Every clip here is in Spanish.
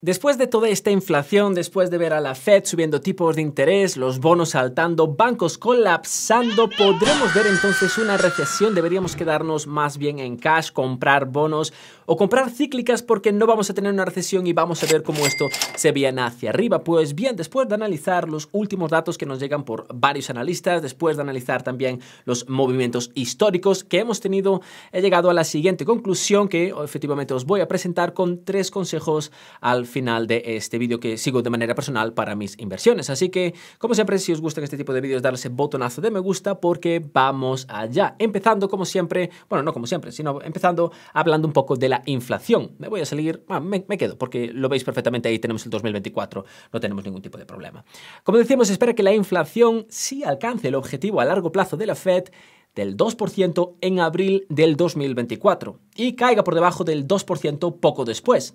Después de toda esta inflación, después de ver a la Fed subiendo tipos de interés, los bonos saltando, bancos colapsando, podremos ver entonces una recesión. Deberíamos quedarnos más bien en cash, comprar bonos o comprar cíclicas porque no vamos a tener una recesión y vamos a ver cómo esto se viene hacia arriba. Pues bien, después de analizar los últimos datos que nos llegan por varios analistas, después de analizar también los movimientos históricos que hemos tenido, he llegado a la siguiente conclusión que oh, efectivamente os voy a presentar con tres consejos al final de este vídeo que sigo de manera personal para mis inversiones. Así que, como siempre, si os gusta este tipo de vídeos, darles ese botonazo de me gusta porque vamos allá. Empezando, como siempre, bueno, no como siempre, sino empezando hablando un poco de la inflación. Me voy a salir, me, quedo porque lo veis perfectamente ahí, tenemos el 2024, no tenemos ningún tipo de problema. Como decíamos, espera que la inflación sí alcance el objetivo a largo plazo de la Fed del 2% en abril del 2024 y caiga por debajo del 2% poco después.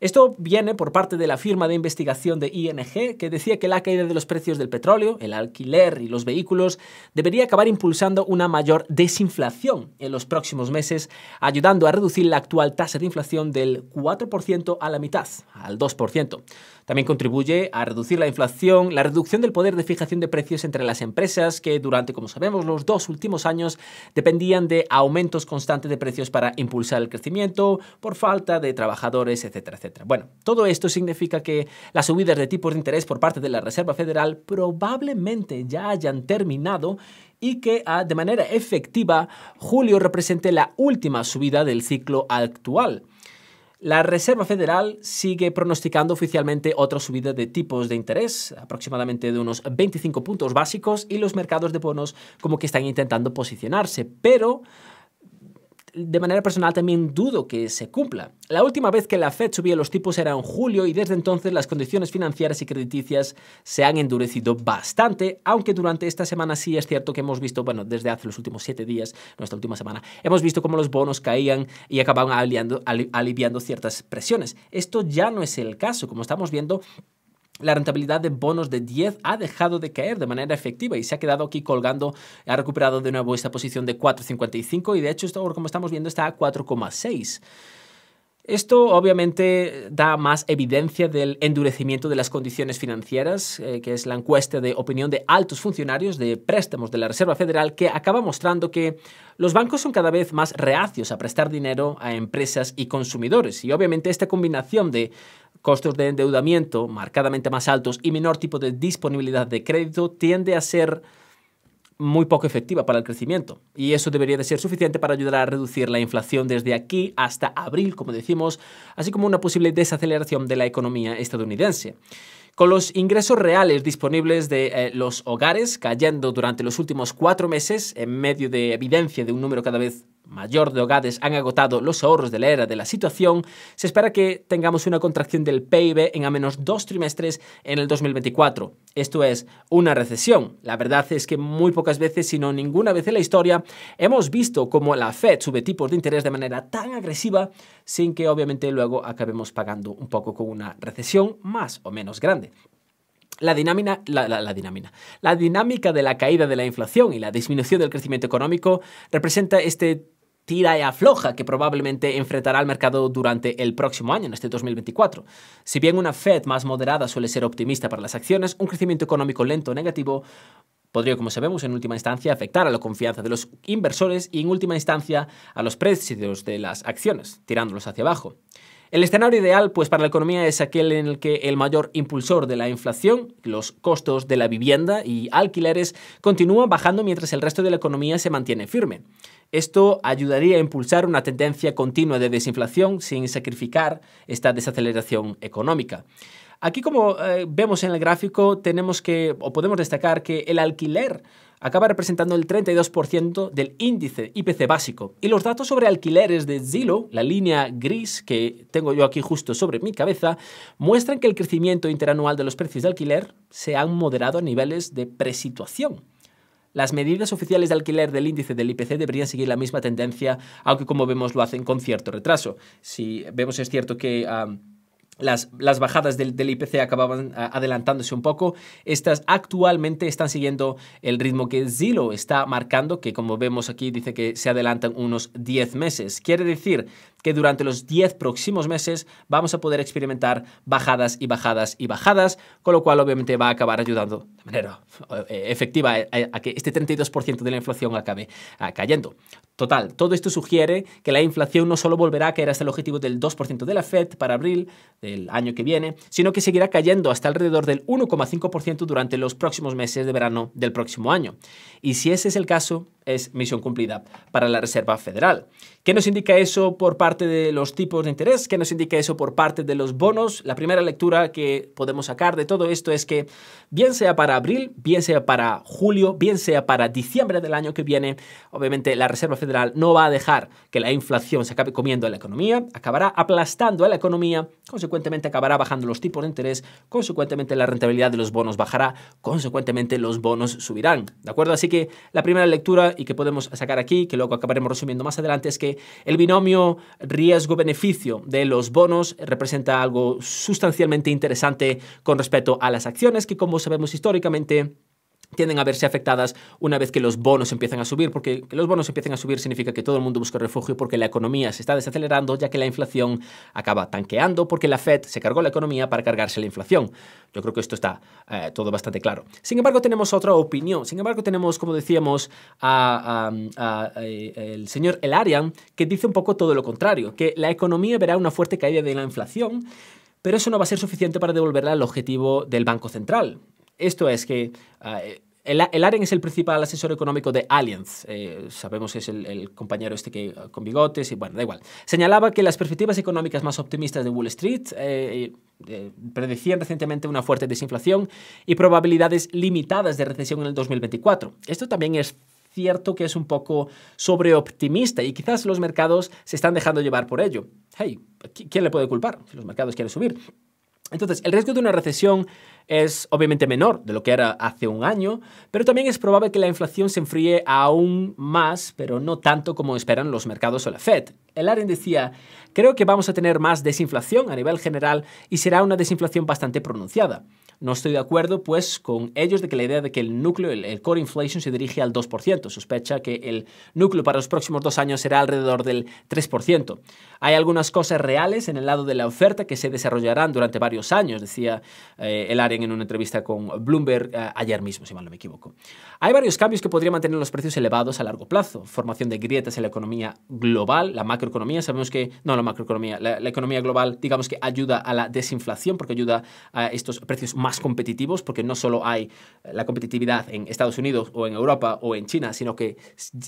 Esto viene por parte de la firma de investigación de ING, que decía que la caída de los precios del petróleo, el alquiler y los vehículos debería acabar impulsando una mayor desinflación en los próximos meses, ayudando a reducir la actual tasa de inflación del 4% a la mitad, al 2%. También contribuye a reducir la inflación, la reducción del poder de fijación de precios entre las empresas que durante, como sabemos, los dos últimos años dependían de aumentos constantes de precios para impulsar el crecimiento por falta de trabajadores, etcétera, bueno, todo esto significa que las subidas de tipos de interés por parte de la Reserva Federal probablemente ya hayan terminado y que ah, de manera efectiva julio represente la última subida del ciclo actual. La Reserva Federal sigue pronosticando oficialmente otra subida de tipos de interés, aproximadamente de unos 25 puntos básicos, y los mercados de bonos como que están intentando posicionarse, pero de manera personal también dudo que se cumpla. La última vez que la Fed subía los tipos era en julio y desde entonces las condiciones financieras y crediticias se han endurecido bastante, aunque durante esta semana sí es cierto que hemos visto, bueno, desde hace los últimos siete días, nuestra última semana, hemos visto cómo los bonos caían y acababan aliviando, aliviando ciertas presiones. Esto ya no es el caso, como estamos viendo la rentabilidad de bonos de 10 ha dejado de caer de manera efectiva y se ha quedado aquí colgando, ha recuperado de nuevo esta posición de 4,55 y de hecho, esto, como estamos viendo, está a 4,6. Esto obviamente da más evidencia del endurecimiento de las condiciones financieras, eh, que es la encuesta de opinión de altos funcionarios de préstamos de la Reserva Federal, que acaba mostrando que los bancos son cada vez más reacios a prestar dinero a empresas y consumidores. Y obviamente esta combinación de costos de endeudamiento marcadamente más altos y menor tipo de disponibilidad de crédito tiende a ser muy poco efectiva para el crecimiento. Y eso debería de ser suficiente para ayudar a reducir la inflación desde aquí hasta abril, como decimos, así como una posible desaceleración de la economía estadounidense. Con los ingresos reales disponibles de eh, los hogares cayendo durante los últimos cuatro meses, en medio de evidencia de un número cada vez mayor de hogares han agotado los ahorros de la era de la situación, se espera que tengamos una contracción del PIB en a menos dos trimestres en el 2024. Esto es una recesión. La verdad es que muy pocas veces, si no ninguna vez en la historia, hemos visto cómo la Fed sube tipos de interés de manera tan agresiva sin que obviamente luego acabemos pagando un poco con una recesión más o menos grande. La, la, la dinámica de la caída de la inflación y la disminución del crecimiento económico representa este tira y afloja que probablemente enfrentará al mercado durante el próximo año, en este 2024. Si bien una Fed más moderada suele ser optimista para las acciones, un crecimiento económico lento o negativo podría, como sabemos, en última instancia afectar a la confianza de los inversores y en última instancia a los precios de las acciones, tirándolos hacia abajo. El escenario ideal pues, para la economía es aquel en el que el mayor impulsor de la inflación, los costos de la vivienda y alquileres, continúa bajando mientras el resto de la economía se mantiene firme. Esto ayudaría a impulsar una tendencia continua de desinflación sin sacrificar esta desaceleración económica. Aquí como eh, vemos en el gráfico, tenemos que, o podemos destacar que el alquiler acaba representando el 32% del índice IPC básico. Y los datos sobre alquileres de Zillow, la línea gris que tengo yo aquí justo sobre mi cabeza, muestran que el crecimiento interanual de los precios de alquiler se han moderado a niveles de presituación. Las medidas oficiales de alquiler del índice del IPC deberían seguir la misma tendencia, aunque como vemos lo hacen con cierto retraso. Si vemos es cierto que... Ah, las, bajadas del, IPC acababan adelantándose un poco. Estas actualmente están siguiendo el ritmo que Zillow está marcando, que como vemos aquí dice que se adelantan unos 10 meses. Quiere decir que durante los 10 próximos meses vamos a poder experimentar bajadas y bajadas y bajadas, con lo cual obviamente va a acabar ayudando de manera eh, efectiva eh, a, a que este 32% de la inflación acabe ah, cayendo. Total, todo esto sugiere que la inflación no solo volverá a caer hasta el objetivo del 2% de la Fed para abril del año que viene, sino que seguirá cayendo hasta alrededor del 1,5% durante los próximos meses de verano del próximo año. Y si ese es el caso, es misión cumplida para la Reserva Federal. ¿Qué nos indica eso por parte de los tipos de interés? ¿Qué nos indica eso por parte de los bonos? La primera lectura que podemos sacar de todo esto es que bien sea para abril, bien sea para julio, bien sea para diciembre del año que viene, obviamente la Reserva Federal no va a dejar que la inflación se acabe comiendo a la economía, acabará aplastando a la economía, consecuentemente acabará bajando los tipos de interés, consecuentemente la rentabilidad de los bonos bajará, consecuentemente los bonos subirán. ¿De acuerdo? Así que la primera lectura y que podemos sacar aquí, que luego acabaremos resumiendo más adelante, es que el binomio riesgo-beneficio de los bonos representa algo sustancialmente interesante con respecto a las acciones, que como sabemos históricamente, tienden a verse afectadas una vez que los bonos empiezan a subir, porque que los bonos empiecen a subir significa que todo el mundo busca refugio porque la economía se está desacelerando ya que la inflación acaba tanqueando porque la Fed se cargó la economía para cargarse la inflación. Yo creo que esto está eh, todo bastante claro. Sin embargo, tenemos otra opinión. Sin embargo, tenemos, como decíamos, a, eh, el señor Elarian, que dice un poco todo lo contrario, que la economía verá una fuerte caída de la inflación, pero eso no va a ser suficiente para devolverla al objetivo del Banco Central. Esto es que ah, el, AREN es el principal asesor económico de Allianz. Eh, sabemos que es el, compañero este que ah, con bigotes y bueno, da igual. Señalaba que las perspectivas económicas más optimistas de Wall Street eh, eh, predecían recientemente una fuerte desinflación y probabilidades limitadas de recesión en el 2024. Esto también es cierto que es un poco sobreoptimista y quizás los mercados se están dejando llevar por ello. Hey, ¿quién le puede culpar si los mercados quieren subir? Entonces, el riesgo de una recesión es obviamente menor de lo que era hace un año, pero también es probable que la inflación se enfríe aún más, pero no tanto como esperan los mercados o la Fed. El Aren decía, creo que vamos a tener más desinflación a nivel general y será una desinflación bastante pronunciada. No estoy de acuerdo, pues, con ellos de que la idea de que el núcleo, el, core inflation, se dirige al 2%. Sospecha que el núcleo para los próximos dos años será alrededor del 3%. Hay algunas cosas reales en el lado de la oferta que se desarrollarán durante varios años, decía eh, el Aren en una entrevista con Bloomberg eh, ayer mismo, si mal no me equivoco. Hay varios cambios que podrían mantener los precios elevados a largo plazo. Formación de grietas en la economía global, la macroeconomía, sabemos que, no la macroeconomía, la, economía global, digamos que ayuda a la desinflación porque ayuda a estos precios más más competitivos, porque no solo hay eh, la competitividad en Estados Unidos o en Europa o en China, sino que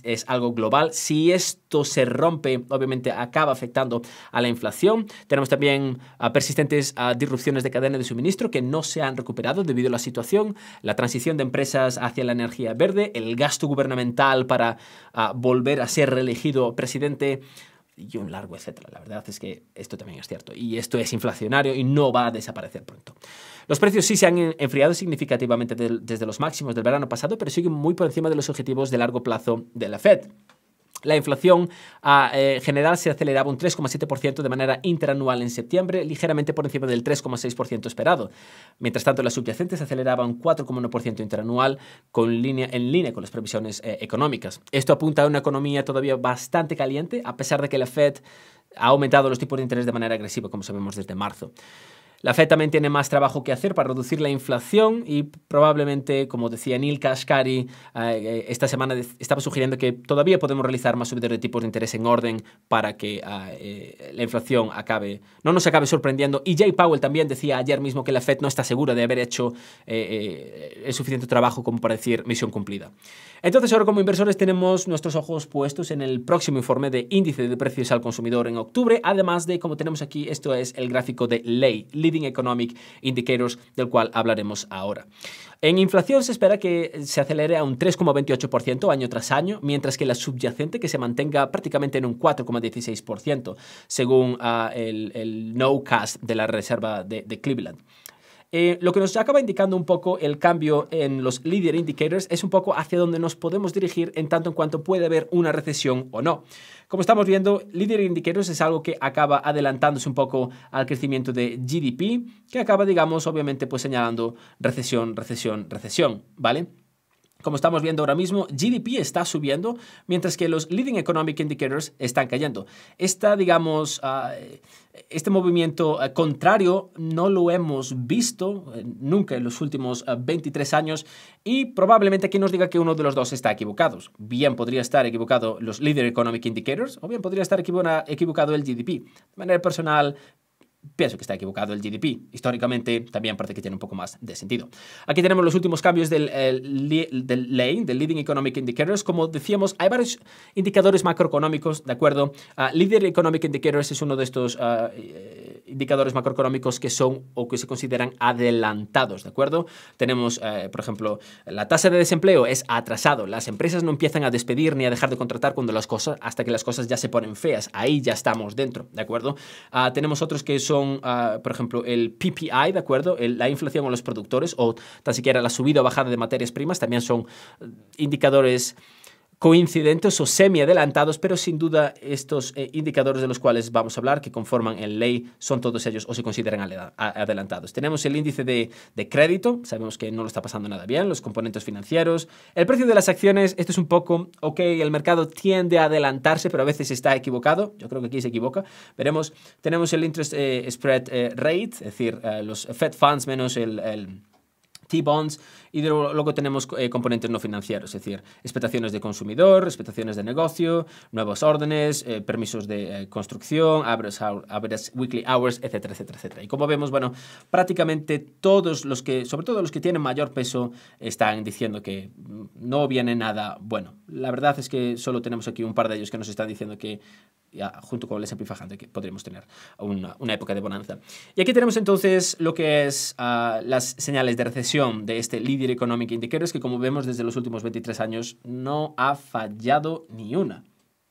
es algo global. Si esto se rompe, obviamente acaba afectando a la inflación. Tenemos también ah, persistentes ah, disrupciones de cadena de suministro que no se han recuperado debido a la situación, la transición de empresas hacia la energía verde, el gasto gubernamental para ah, volver a ser reelegido presidente y un largo etcétera. La verdad es que esto también es cierto y esto es inflacionario y no va a desaparecer pronto. Los precios sí se han enfriado significativamente desde los máximos del verano pasado, pero siguen muy por encima de los objetivos de largo plazo de la Fed. La inflación eh, general se aceleraba un 3,7% de manera interanual en septiembre, ligeramente por encima del 3,6% esperado. Mientras tanto, las subyacentes se aceleraban un 4,1% interanual con línea, en línea con las previsiones eh, económicas. Esto apunta a una economía todavía bastante caliente, a pesar de que la Fed ha aumentado los tipos de interés de manera agresiva, como sabemos desde marzo. La Fed también tiene más trabajo que hacer para reducir la inflación y probablemente, como decía Neil Kashkari, eh, eh, esta semana estaba sugiriendo que todavía podemos realizar más subidas de tipos de interés en orden para que ah, eh, la inflación acabe, no nos acabe sorprendiendo. Y Jay Powell también decía ayer mismo que la Fed no está segura de haber hecho el suficiente trabajo como para decir misión cumplida. Entonces ahora como inversores tenemos nuestros ojos puestos en el próximo informe de índice de precios al consumidor en octubre, además de como tenemos aquí, esto es el gráfico de ley, Leading Economic Indicators, del cual hablaremos ahora. En inflación se espera que se acelere a un 3,28% año tras año, mientras que la subyacente que se mantenga prácticamente en un 4,16%, según ah, el, no-cast de la Reserva de Cleveland. Eh, lo que nos acaba indicando un poco el cambio en los leader indicators es un poco hacia dónde nos podemos dirigir en tanto en cuanto puede haber una recesión o no. Como estamos viendo, leader indicators es algo que acaba adelantándose un poco al crecimiento de GDP, que acaba, digamos, obviamente, pues, señalando recesión, recesión, recesión, ¿vale? Como estamos viendo ahora mismo, GDP está subiendo, mientras que los leading economic indicators están cayendo. Esta, digamos, ah, este movimiento ah, contrario no lo hemos visto eh, nunca en los últimos 23 ah, años y probablemente aquí nos diga que uno de los dos está equivocado. Bien podría estar equivocado los leading economic indicators o bien podría estar equivocado el GDP. De manera personal, Pienso que está equivocado el GDP. Históricamente también parece que tiene un poco más de sentido. Aquí tenemos los últimos cambios del, eh, del del Leading Economic Indicators. Como decíamos, hay varios indicadores macroeconómicos, ¿de acuerdo? Uh, ah, Leading Economic Indicators es uno de estos ah, eh, indicadores macroeconómicos que son o que se consideran adelantados, ¿de acuerdo? Tenemos, eh, por ejemplo, la tasa de desempleo es atrasado. Las empresas no empiezan a despedir ni a dejar de contratar cuando las cosas, hasta que las cosas ya se ponen feas. Ahí ya estamos dentro, ¿de acuerdo? Ah, tenemos otros que son, ah, por ejemplo, el PPI, ¿de acuerdo? la inflación a los productores o tan siquiera la subida o bajada de materias primas también son eh, indicadores coincidentes o semi-adelantados, pero sin duda estos eh, indicadores de los cuales vamos a hablar, que conforman el ley, son todos ellos o se consideran adelantados. Tenemos el índice de, crédito, sabemos que no lo está pasando nada bien, los componentes financieros, el precio de las acciones, esto es un poco, ok, el mercado tiende a adelantarse, pero a veces está equivocado, yo creo que aquí se equivoca, veremos, tenemos el interest eh, spread eh, rate, es decir, los Fed funds menos el, el T-bonds y luego tenemos eh, componentes no financieros, es decir, expectaciones de consumidor, expectaciones de negocio, nuevas órdenes, eh, permisos de eh, construcción, average, weekly hours, etcétera, etcétera, etcétera. Y como vemos, bueno, prácticamente todos los que, sobre todo los que tienen mayor peso, están diciendo que mm, no viene nada bueno. La verdad es que solo tenemos aquí un par de ellos que nos están diciendo que junto con el S&P que podremos tener una, época de bonanza. Y aquí tenemos entonces lo que es ah, las señales de recesión de este económico Economic es que como vemos desde los últimos 23 años no ha fallado ni una.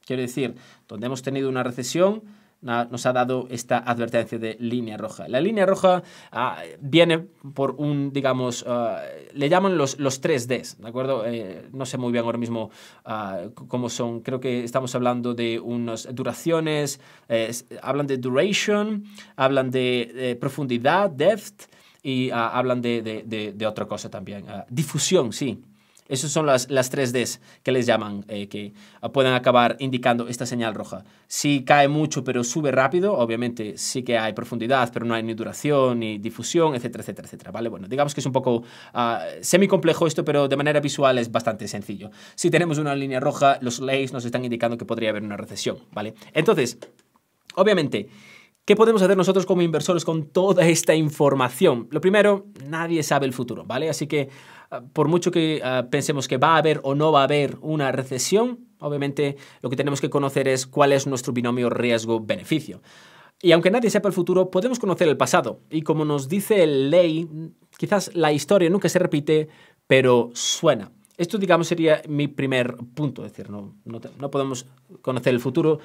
Quiero decir, donde hemos tenido una recesión, nos ha dado esta advertencia de línea roja. La línea roja ah, viene por un, digamos, ah, le llaman los, los 3Ds, ¿de acuerdo? Eh, no sé muy bien ahora mismo ah, cómo son, creo que estamos hablando de unas duraciones, eh, hablan de duration, hablan de, profundidad, depth, y hablan de, de, de, otra cosa también. difusión, sí. Esas son las, las 3Ds que les llaman, eh, que pueden acabar indicando esta señal roja. Si cae mucho pero sube rápido, obviamente sí que hay profundidad, pero no hay ni duración, ni difusión, etcétera, etcétera, etcétera. ¿vale? Bueno, digamos que es un poco ah, semi-complejo esto, pero de manera visual es bastante sencillo. Si tenemos una línea roja, los lays nos están indicando que podría haber una recesión, ¿vale? Entonces, obviamente... ¿Qué podemos hacer nosotros como inversores con toda esta información? Lo primero, nadie sabe el futuro, ¿vale? Así que Ah, por mucho que ah, pensemos que va a haber o no va a haber una recesión, obviamente lo que tenemos que conocer es cuál es nuestro binomio riesgo-beneficio. Y aunque nadie sepa el futuro, podemos conocer el pasado. Y como nos dice el ley, quizás la historia nunca se repite, pero suena. Esto, digamos, sería mi primer punto, es decir, no, no, podemos conocer el futuro.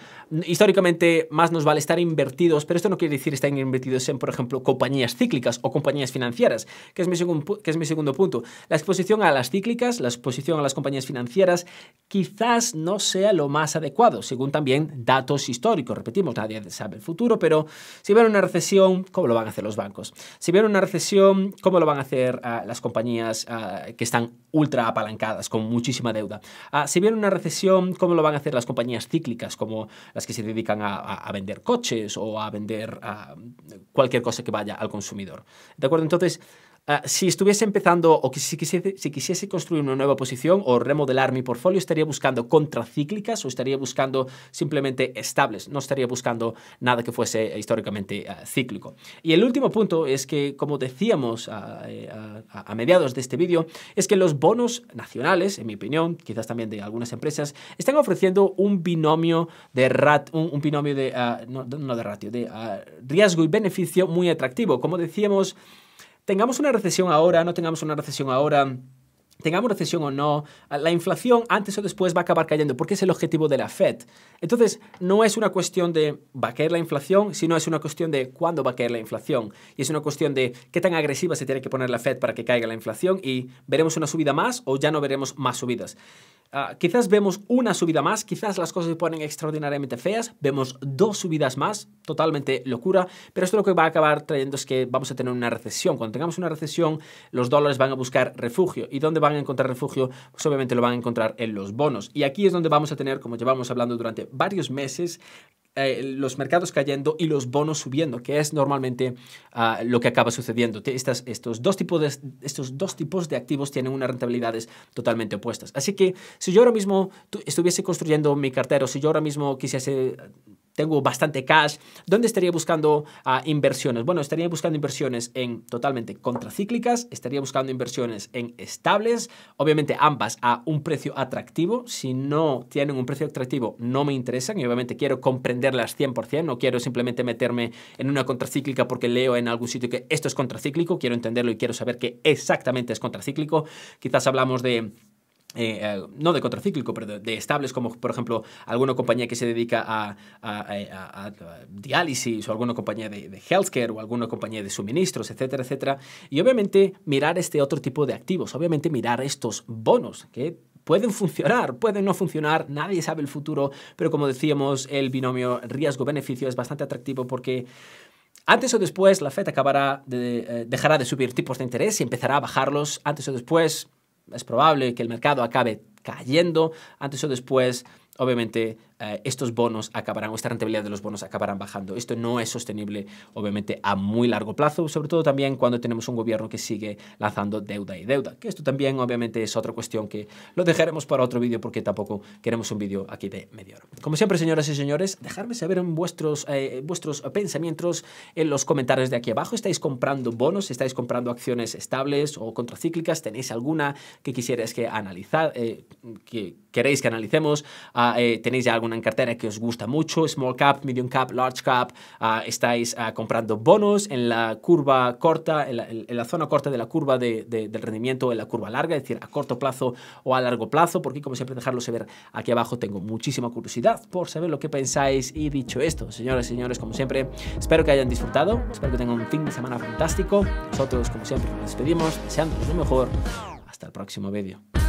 Históricamente, más nos vale estar invertidos, pero esto no quiere decir estar invertidos en, por ejemplo, compañías cíclicas o compañías financieras, que es mi, que es mi segundo punto. La exposición a las cíclicas, la exposición a las compañías financieras, quizás no sea lo más adecuado, según también datos históricos. Repetimos, nadie sabe el futuro, pero si viene una recesión, ¿cómo lo van a hacer los bancos? Si viene una recesión, ¿cómo lo van a hacer ah, las compañías ah, que están ultra apalancadas? con muchísima deuda. Ah, si viene una recesión, ¿cómo lo van a hacer las compañías cíclicas, como las que se dedican a, vender coches o a vender ah, cualquier cosa que vaya al consumidor? ¿De acuerdo? Entonces, Ah, si estuviese empezando o si, quisiese, construir una nueva posición o remodelar mi portfolio, estaría buscando contracíclicas o estaría buscando simplemente estables. No estaría buscando nada que fuese eh, históricamente ah, cíclico. Y el último punto es que, como decíamos ah, eh, a mediados de este vídeo, es que los bonos nacionales, en mi opinión, quizás también de algunas empresas, están ofreciendo un binomio de un, binomio de no, de ratio, de riesgo y beneficio muy atractivo. Como decíamos, tengamos una recesión ahora, no tengamos una recesión ahora, tengamos recesión o no, la inflación antes o después va a acabar cayendo, porque es el objetivo de la Fed. Entonces, no es una cuestión de va a caer la inflación, sino es una cuestión de cuándo va a caer la inflación. Y es una cuestión de qué tan agresiva se tiene que poner la Fed para que caiga la inflación y veremos una subida más o ya no veremos más subidas. Ah, quizás vemos una subida más, quizás las cosas se ponen extraordinariamente feas, vemos dos subidas más, totalmente locura, pero esto lo que va a acabar trayendo es que vamos a tener una recesión. Cuando tengamos una recesión, los dólares van a buscar refugio. ¿Y dónde van encontrar refugio, pues obviamente lo van a encontrar en los bonos. Y aquí es donde vamos a tener, como llevamos hablando durante varios meses, eh, los mercados cayendo y los bonos subiendo, que es normalmente ah, lo que acaba sucediendo. Estas, estos, dos tipos de, estos dos tipos de activos tienen unas rentabilidades totalmente opuestas. Así que si yo ahora mismo estuviese construyendo mi cartera, o si yo ahora mismo quisiese tengo bastante cash, ¿dónde estaría buscando ah, inversiones? Bueno, estaría buscando inversiones en totalmente contracíclicas, estaría buscando inversiones en estables, obviamente ambas a un precio atractivo. Si no tienen un precio atractivo, no me interesan y obviamente quiero comprenderlas 100%, no quiero simplemente meterme en una contracíclica porque leo en algún sitio que esto es contracíclico, quiero entenderlo y quiero saber qué exactamente es contracíclico. Quizás hablamos de eh, eh, no de contracíclico, pero de, estables, como por ejemplo alguna compañía que se dedica a, diálisis o alguna compañía de, healthcare o alguna compañía de suministros, etcétera, etcétera. Y obviamente mirar este otro tipo de activos, obviamente mirar estos bonos que pueden funcionar, pueden no funcionar, nadie sabe el futuro, pero como decíamos, el binomio riesgo-beneficio es bastante atractivo porque... Antes o después la Fed acabará de, eh, dejará de subir tipos de interés y empezará a bajarlos. Antes o después es probable que el mercado acabe cayendo antes o después, obviamente eh, estos bonos acabarán, esta rentabilidad de los bonos acabarán bajando. Esto no es sostenible, obviamente, a muy largo plazo, sobre todo también cuando tenemos un gobierno que sigue lanzando deuda y deuda, que esto también, obviamente, es otra cuestión que lo dejaremos para otro vídeo porque tampoco queremos un vídeo aquí de media hora. Como siempre, señoras y señores, dejadme saber en vuestros, eh, vuestros pensamientos en los comentarios de aquí abajo. ¿Estáis comprando bonos? ¿Estáis comprando acciones estables o contracíclicas? ¿Tenéis alguna que quisieras que analizar, eh, que queréis que analicemos? Ah, ¿Tenéis ya alguna en cartera que os gusta mucho, small cap, medium cap, large cap, ah, estáis ah, comprando bonos en la curva corta, en la, zona corta de la curva de, del rendimiento, en la curva larga, es decir, a corto plazo o a largo plazo, porque como siempre dejarlo saber aquí abajo, tengo muchísima curiosidad por saber lo que pensáis y dicho esto, señores, y señores, como siempre, espero que hayan disfrutado, espero que tengan un fin de semana fantástico, nosotros como siempre nos despedimos, deseándoles lo mejor, hasta el próximo vídeo.